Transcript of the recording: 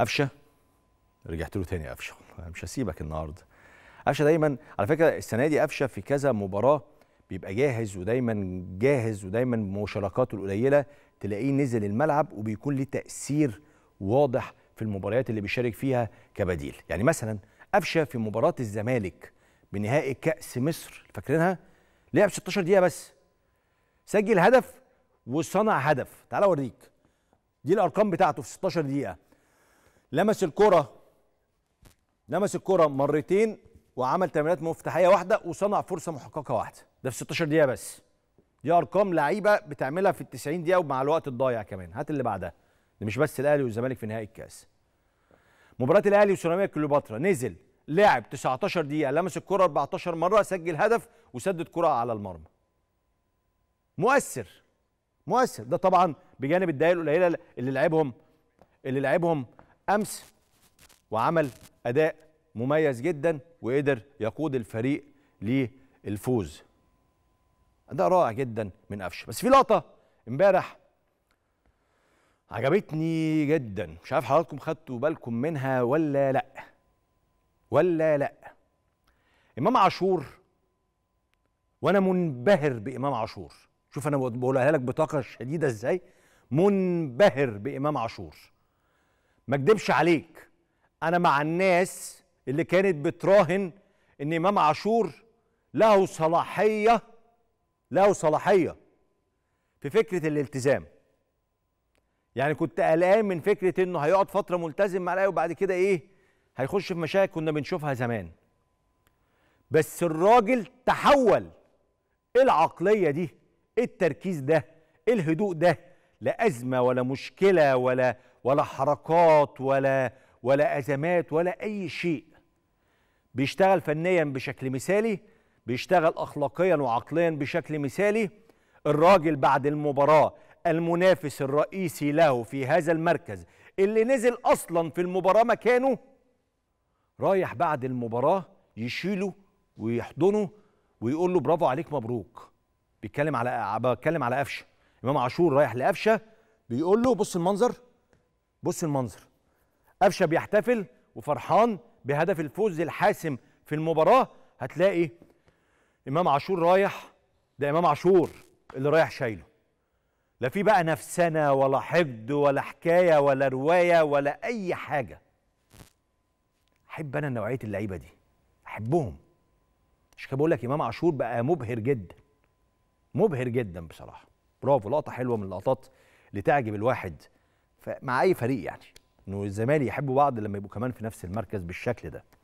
قفشه رجعت له تاني قفشه مش هسيبك النهارده قفشه دايما على فكره السنه دي قفشه في كذا مباراه بيبقى جاهز ودايما جاهز ودايما بمشاركاته القليله تلاقيه نزل الملعب وبيكون له تاثير واضح في المباريات اللي بيشارك فيها كبديل يعني مثلا قفشه في مباراه الزمالك بنهائي كاس مصر فاكرينها لعب 16 دقيقه بس سجل هدف وصنع هدف تعال اوريك دي الارقام بتاعته في 16 دقيقه لمس الكره لمس الكره مرتين وعمل تمريرات مفتاحيه واحده وصنع فرصه محققه واحده ده في 16 دقيقه بس دي ارقام لعيبه بتعملها في ال 90 دقيقه ومع الوقت الضايع كمان هات اللي بعدها ده مش بس الاهلي والزمالك في نهائي الكاس مباراه الاهلي وسيراميكا كليوباترا نزل لعب 19 دقيقه لمس الكره 14 مره سجل هدف وسدد كره على المرمى مؤثر مؤثر ده طبعا بجانب الدقائق القليله اللي لعبهم اللي لعبهم امس وعمل اداء مميز جدا وقدر يقود الفريق للفوز اداء رائع جدا من قفشه بس في لقطه امبارح عجبتني جدا مش عارف حضراتكم خدتوا بالكم منها ولا لا ولا لا امام عاشور وانا منبهر بامام عاشور شوف انا بقولها لك بطاقه شديده ازاي منبهر بامام عاشور ما اكدبش عليك انا مع الناس اللي كانت بتراهن ان امام عاشور له صلاحيه له صلاحيه في فكره الالتزام يعني كنت قلقان من فكره انه هيقعد فتره ملتزم مع الاهلي وبعد كده ايه هيخش في مشاكل كنا بنشوفها زمان بس الراجل تحول إيه العقليه دي إيه التركيز ده إيه الهدوء ده لا أزمة ولا مشكلة ولا ولا حركات ولا ولا أزمات ولا أي شيء بيشتغل فنيا بشكل مثالي بيشتغل أخلاقيا وعقليا بشكل مثالي الراجل بعد المباراة المنافس الرئيسي له في هذا المركز اللي نزل أصلا في المباراة مكانه رايح بعد المباراة يشيله ويحضنه ويقول له برافو عليك مبروك بيتكلم على بتكلم على قفشه امام عاشور رايح لقفشه بيقول له بص المنظر بص المنظر قفشه بيحتفل وفرحان بهدف الفوز الحاسم في المباراه هتلاقي امام عاشور رايح ده امام عاشور اللي رايح شايله لا في بقى نفسنا ولا حقد ولا حكايه ولا روايه ولا اي حاجه احب انا نوعيه اللعيبه دي احبهم مش كده بقول لك امام عاشور بقى مبهر جدا مبهر جدا بصراحه برافو لقطه حلوه من اللقطات اللي تعجب الواحد مع اي فريق يعني انه الزمالك يحبوا بعض لما يبقوا كمان في نفس المركز بالشكل ده